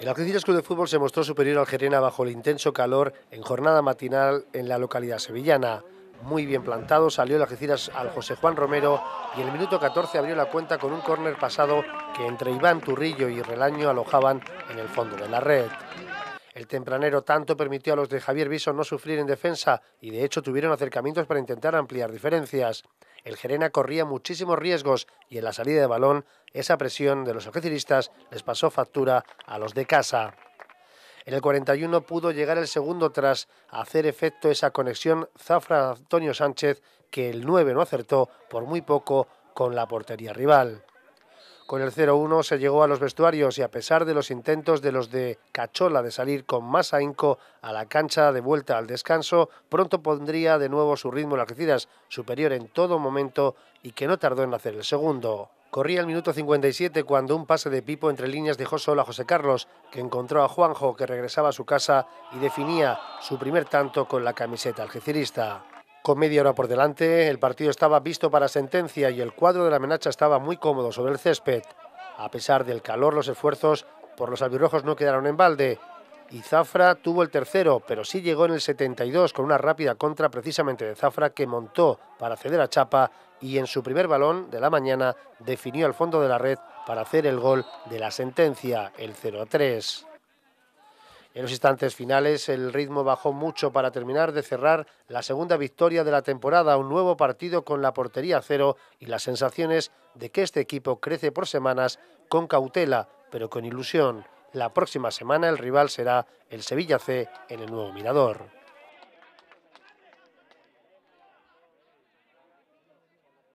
El Algeciras Club de Fútbol se mostró superior al Gerena bajo el intenso calor en jornada matinal en la localidad sevillana. Muy bien plantado salió el Algeciras al José Juan Romero y en el minuto 14 abrió la cuenta con un córner pasado que entre Iván Turrillo y Relaño alojaban en el fondo de la red. El tempranero tanto permitió a los de Javier Bison no sufrir en defensa y de hecho tuvieron acercamientos para intentar ampliar diferencias el Gerena corría muchísimos riesgos y en la salida de balón esa presión de los algeciristas les pasó factura a los de casa. En el 41 pudo llegar el segundo tras hacer efecto esa conexión Zafra Antonio Sánchez que el 9 no acertó por muy poco con la portería rival. Con el 0-1 se llegó a los vestuarios y a pesar de los intentos de los de Cachola de salir con más ahínco a la cancha de vuelta al descanso, pronto pondría de nuevo su ritmo en Algeciras, superior en todo momento y que no tardó en hacer el segundo. Corría el minuto 57 cuando un pase de Pipo entre líneas dejó solo a José Carlos, que encontró a Juanjo que regresaba a su casa y definía su primer tanto con la camiseta algecirista. Con media hora por delante, el partido estaba visto para sentencia y el cuadro de la menacha estaba muy cómodo sobre el césped. A pesar del calor, los esfuerzos por los albirrojos no quedaron en balde. Y Zafra tuvo el tercero, pero sí llegó en el 72 con una rápida contra precisamente de Zafra que montó para ceder a Chapa y en su primer balón de la mañana definió al fondo de la red para hacer el gol de la sentencia, el 0 a 3. En los instantes finales el ritmo bajó mucho para terminar de cerrar la segunda victoria de la temporada, un nuevo partido con la portería cero y las sensaciones de que este equipo crece por semanas con cautela, pero con ilusión. La próxima semana el rival será el Sevilla C en el nuevo Mirador.